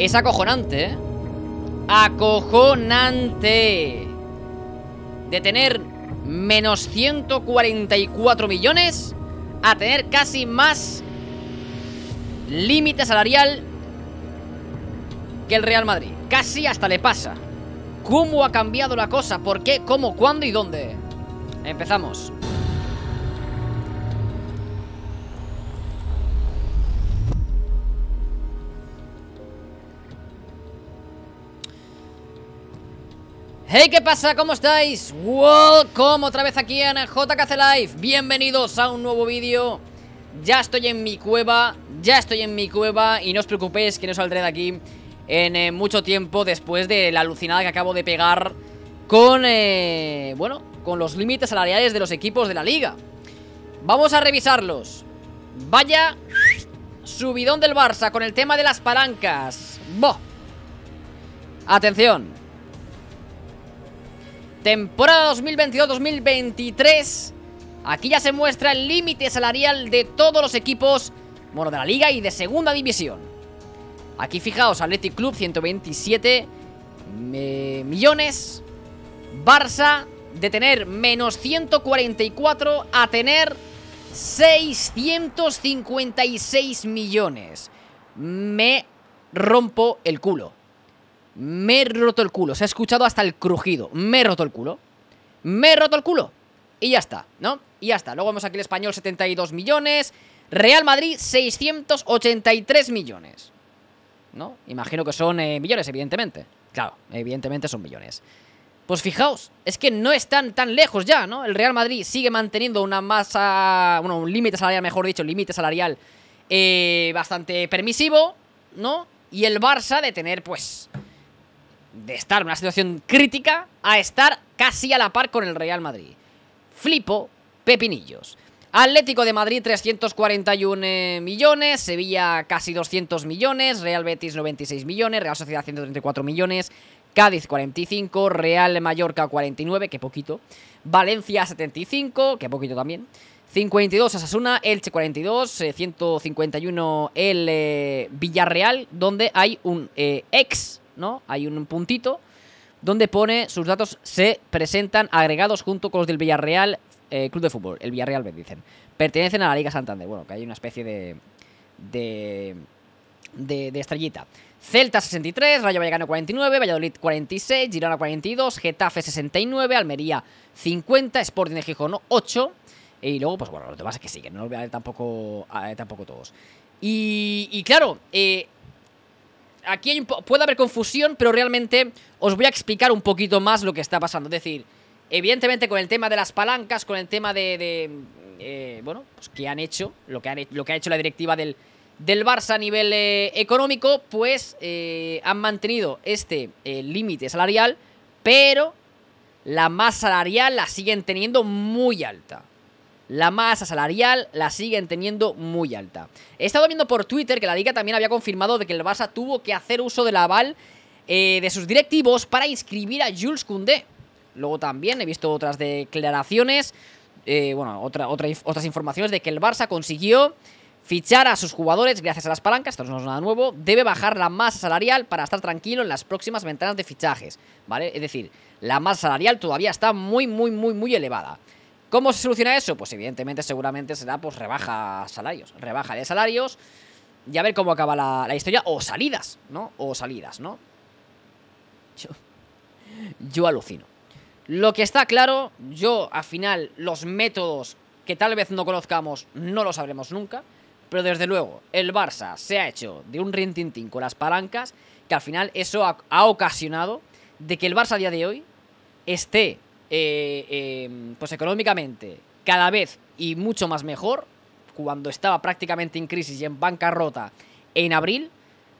Es acojonante, ¿eh? ¡Acojonante! De tener menos 144 millones a tener casi más límite salarial que el Real Madrid. Casi hasta le pasa. ¿Cómo ha cambiado la cosa? ¿Por qué? ¿Cómo? ¿Cuándo y dónde? Empezamos. Hey, ¿qué pasa? ¿Cómo estáis? Welcome otra vez aquí en el JKC Live Bienvenidos a un nuevo vídeo Ya estoy en mi cueva Ya estoy en mi cueva Y no os preocupéis que no saldré de aquí En eh, mucho tiempo después de la alucinada que acabo de pegar Con, eh, bueno, con los límites salariales de los equipos de la liga Vamos a revisarlos Vaya subidón del Barça con el tema de las palancas ¡Boh! Atención Temporada 2022-2023. Aquí ya se muestra el límite salarial de todos los equipos, bueno, de la liga y de segunda división. Aquí fijaos, Athletic Club 127 eh, millones. Barça de tener menos 144 a tener 656 millones. Me rompo el culo. Me he roto el culo. Se ha escuchado hasta el crujido. Me he roto el culo. Me he roto el culo. Y ya está, ¿no? Y ya está. Luego vemos aquí el español 72 millones. Real Madrid 683 millones. ¿No? Imagino que son eh, millones, evidentemente. Claro, evidentemente son millones. Pues fijaos, es que no están tan lejos ya, ¿no? El Real Madrid sigue manteniendo una masa, bueno, un límite salarial, mejor dicho, un límite salarial eh, bastante permisivo, ¿no? Y el Barça de tener, pues, de estar en una situación crítica a estar casi a la par con el Real Madrid. Flipo, pepinillos. Atlético de Madrid 341 millones, Sevilla casi 200 millones, Real Betis 96 millones, Real Sociedad 134 millones, Cádiz 45, Real Mallorca 49, que poquito, Valencia 75, que poquito también, 52 Asasuna, Elche 42, 151 eh, el eh, Villarreal, donde hay un eh, ex ¿no? Hay un puntito donde pone sus datos se presentan agregados junto con los del Villarreal eh, Club de Fútbol, el Villarreal dicen. Pertenecen a la Liga Santander, bueno, que hay una especie de de, de, estrellita. Celta 63, Rayo Vallecano 49, Valladolid 46, Girona 42, Getafe 69, Almería 50, Sporting de Gijón 8 y luego pues bueno, los demás es que siguen, no los voy a tampoco, eh, tampoco todos. Y, y claro, eh, aquí puede haber confusión, pero realmente os voy a explicar un poquito más lo que está pasando. Es decir, evidentemente con el tema de las palancas, con el tema de... Eh, bueno, pues que han hecho, lo que, ha hecho la directiva del, del Barça a nivel eh, económico, pues eh, han mantenido este límite salarial, pero la masa salarial la siguen teniendo muy alta la masa salarial la siguen teniendo muy alta. He estado viendo por Twitter que la liga también había confirmado de que el Barça tuvo que hacer uso del aval eh, de sus directivos para inscribir a Jules Koundé. Luego también he visto otras declaraciones, eh, bueno, otras informaciones de que el Barça consiguió fichar a sus jugadores gracias a las palancas, esto no es nada nuevo, debe bajar la masa salarial para estar tranquilo en las próximas ventanas de fichajes, ¿vale? Es decir, la masa salarial todavía está muy, muy, muy, muy elevada. ¿Cómo se soluciona eso? Pues evidentemente, seguramente será pues rebaja salarios, rebaja de salarios y a ver cómo acaba la, historia o salidas, ¿no? O salidas, ¿no? Yo, alucino. Lo que está claro, yo al final los métodos que tal vez no conozcamos no los sabremos nunca, pero desde luego el Barça se ha hecho de un rintintín con las palancas que al final eso ha, ha ocasionado de que el Barça a día de hoy esté eh, em, pues económicamente cada vez y mucho más mejor, cuando estaba prácticamente en crisis y en bancarrota en abril,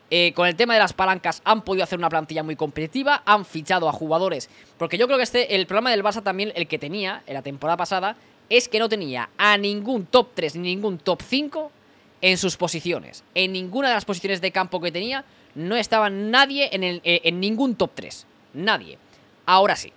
eh, con el tema de las palancas han podido hacer una plantilla muy competitiva, han fichado a jugadores, porque yo creo que este, el problema del Barça también, el que tenía en la temporada pasada, es que no tenía a ningún top 3 ni ningún top 5 en sus posiciones. En ninguna de las posiciones de campo que tenía no estaba nadie en, eh, en ningún top 3. Nadie. Ahora sí.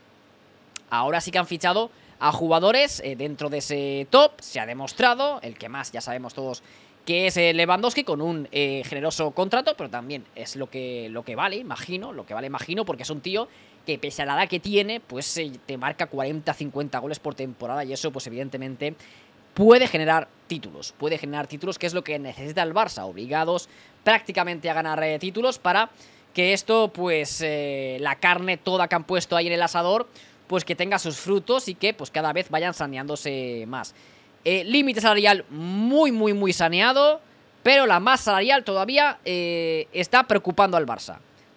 Ahora sí que han fichado a jugadores eh, dentro de ese top. Se ha demostrado, el que más ya sabemos todos que es eh, Lewandowski con un eh, generoso contrato, pero también es lo que, lo que vale, imagino, lo que vale, imagino, porque es un tío que pese a la edad que tiene, pues te marca 40, 50 goles por temporada y eso pues evidentemente puede generar títulos, puede generar títulos, que es lo que necesita el Barça, obligados prácticamente a ganar títulos para que esto, pues la carne toda que han puesto ahí en el asador, pues que tenga sus frutos y que pues cada vez vayan saneándose más. Eh, límite salarial muy, muy, muy saneado, pero la más salarial todavía eh, está preocupando al Barça.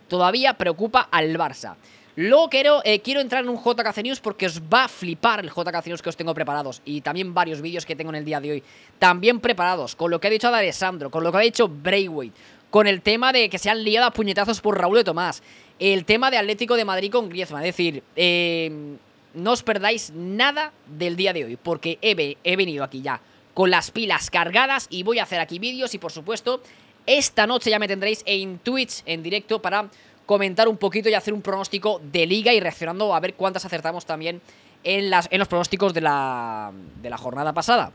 Todavía preocupa al Barça. Luego quiero, eh, quiero entrar en un JKC News porque os va a flipar el JKC News que os tengo preparados y también varios vídeos que tengo en el día de hoy. También preparados con lo que ha dicho Alessandro, con lo que ha dicho Braithwaite, con el tema de que se han liado a puñetazos por Raúl y Tomás, el tema de Atlético de Madrid con Griezmann. Es decir, eh, no os perdáis nada del día de hoy, porque he, he venido aquí ya con las pilas cargadas y voy a hacer aquí vídeos y por supuesto esta noche ya me tendréis en Twitch en directo para comentar un poquito y hacer un pronóstico de liga y reaccionando a ver cuántas acertamos también en, las, en los pronósticos de la, jornada pasada.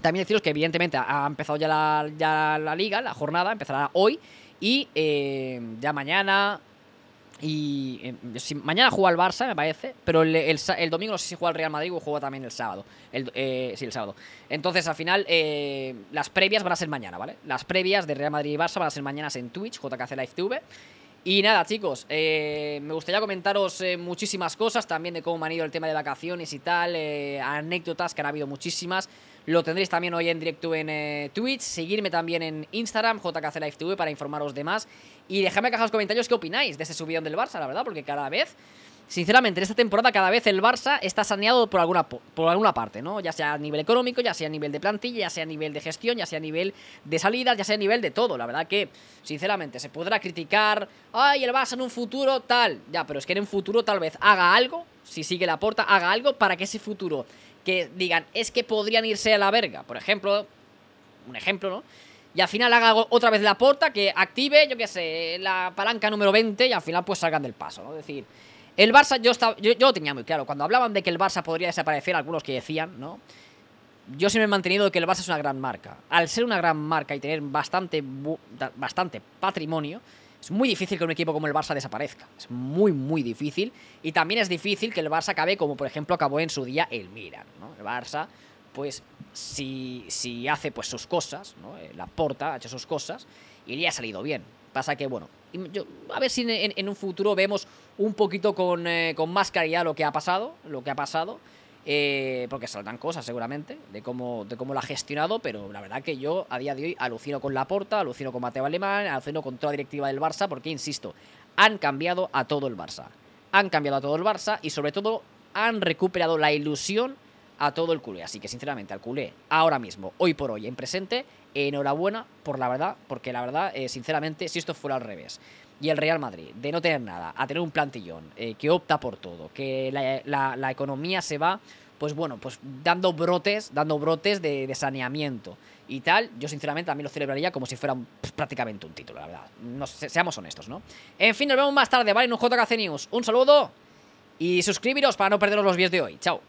También deciros que evidentemente ha empezado ya la, ya la liga, la jornada, empezará hoy y eh, ya mañana, y eh, mañana juega el Barça, me parece, pero el, domingo no sé si juega el Real Madrid o juega también el sábado. El, eh, sí, el sábado. Entonces, al final, eh, las previas van a ser mañana, ¿vale? Las previas de Real Madrid y Barça van a ser mañanas en Twitch, JKC Live Y nada, chicos, me gustaría comentaros muchísimas cosas también de cómo me han ido el tema de vacaciones y tal, anécdotas que han habido muchísimas. Lo tendréis también hoy en directo en eh, Twitch. Seguirme también en Instagram, JKC para informaros de más. Y dejadme acá en los comentarios qué opináis de ese subidón del Barça, la verdad, porque cada vez sinceramente, en esta temporada cada vez el Barça está saneado por alguna, por alguna parte, ¿no? Ya sea a nivel económico, ya sea a nivel de plantilla, ya sea a nivel de gestión, ya sea a nivel de salidas, ya sea a nivel de todo. La verdad que, sinceramente, se podrá criticar, ay, el Barça en un futuro tal. Ya, pero es que en un futuro tal vez haga algo, si sigue la puerta, haga algo para que ese futuro que digan, es que podrían irse a la verga, por ejemplo, un ejemplo, ¿no? Y al final haga otra vez la porta que active, yo qué sé, la palanca número 20 y al final pues salgan del paso, ¿no? Es decir, el Barça yo, yo, lo tenía muy claro. Cuando hablaban de que el Barça podría desaparecer, algunos que decían, ¿no? Yo siempre he mantenido que el Barça es una gran marca. Al ser una gran marca y tener bastante, bastante patrimonio, es muy difícil que un equipo como el Barça desaparezca. Es muy, muy difícil. Y también es difícil que el Barça acabe como, por ejemplo, acabó en su día el Milan. El Barça, pues, si, si hace pues sus cosas, ¿no? Eh, la porta ha hecho sus cosas y le ha salido bien. Pasa que, bueno, yo, a ver si en, un futuro vemos un poquito con, eh, con más claridad lo que ha pasado, lo que ha pasado. Eh, porque saldrán cosas seguramente de cómo, de cómo lo ha gestionado, pero la verdad que yo a día de hoy alucino con Laporta, alucino con Mateo Alemán, alucino con toda la directiva del Barça, porque insisto, han cambiado a todo el Barça. Han cambiado a todo el Barça y sobre todo han recuperado la ilusión a todo el culé. Así que sinceramente al culé, ahora mismo, hoy por hoy, en presente, enhorabuena por la verdad, porque la verdad, eh, sinceramente, si esto fuera al revés, y el Real Madrid, de no tener nada, a tener un plantillón eh, que opta por todo, que la, economía se va, pues bueno, pues dando brotes, dando brotes de, saneamiento y tal, yo sinceramente también lo celebraría como si fuera prácticamente un título, la verdad. No, seamos honestos, ¿no? En fin, nos vemos más tarde, ¿vale? En un JKC News. Un saludo y suscribiros para no perderos los vídeos de hoy. Chao.